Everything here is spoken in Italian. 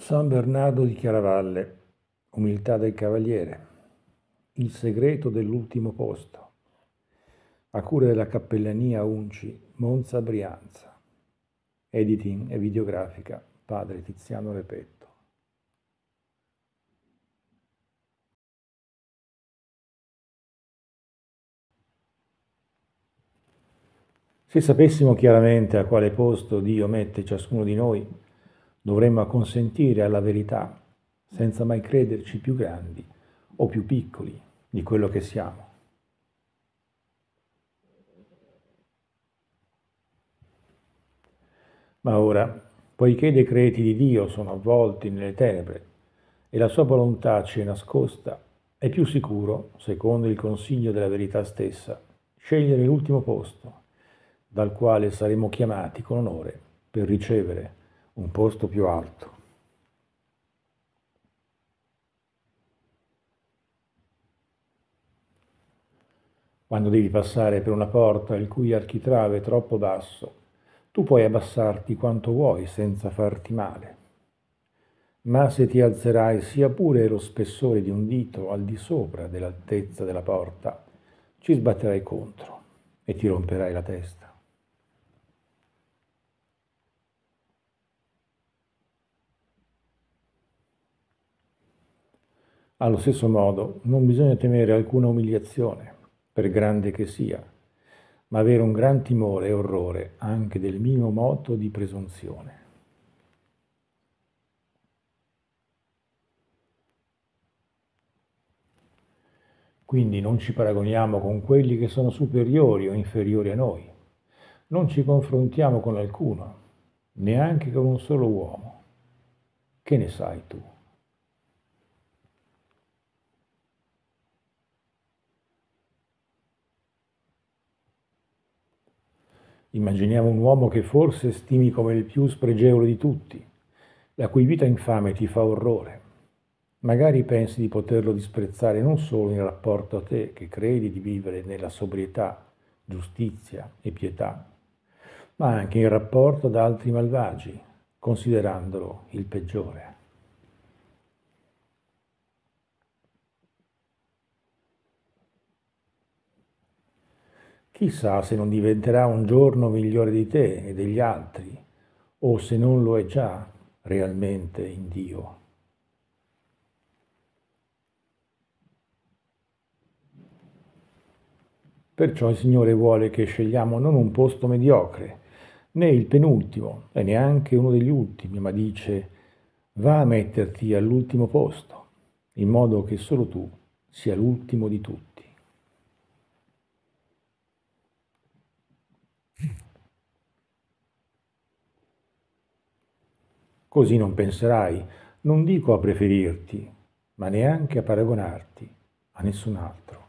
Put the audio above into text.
San Bernardo di Chiaravalle, umiltà del cavaliere, il segreto dell'ultimo posto, a cura della cappellania Unci, Monza Brianza, editing e videografica, padre Tiziano Repetto. Se sapessimo chiaramente a quale posto Dio mette ciascuno di noi, Dovremmo acconsentire alla verità senza mai crederci più grandi o più piccoli di quello che siamo. Ma ora, poiché i decreti di Dio sono avvolti nelle tenebre e la sua volontà ci è nascosta, è più sicuro, secondo il consiglio della verità stessa, scegliere l'ultimo posto, dal quale saremo chiamati con onore per ricevere un posto più alto. Quando devi passare per una porta il cui architrave è troppo basso, tu puoi abbassarti quanto vuoi senza farti male. Ma se ti alzerai sia pure lo spessore di un dito al di sopra dell'altezza della porta, ci sbatterai contro e ti romperai la testa. Allo stesso modo, non bisogna temere alcuna umiliazione, per grande che sia, ma avere un gran timore e orrore anche del mio moto di presunzione. Quindi non ci paragoniamo con quelli che sono superiori o inferiori a noi, non ci confrontiamo con alcuno, neanche con un solo uomo. Che ne sai tu? Immaginiamo un uomo che forse stimi come il più spregevole di tutti, la cui vita infame ti fa orrore. Magari pensi di poterlo disprezzare non solo in rapporto a te, che credi di vivere nella sobrietà, giustizia e pietà, ma anche in rapporto ad altri malvagi, considerandolo il peggiore. Chissà se non diventerà un giorno migliore di te e degli altri, o se non lo è già realmente in Dio. Perciò il Signore vuole che scegliamo non un posto mediocre, né il penultimo e neanche uno degli ultimi, ma dice va a metterti all'ultimo posto, in modo che solo tu sia l'ultimo di tutti. Così non penserai, non dico a preferirti, ma neanche a paragonarti a nessun altro.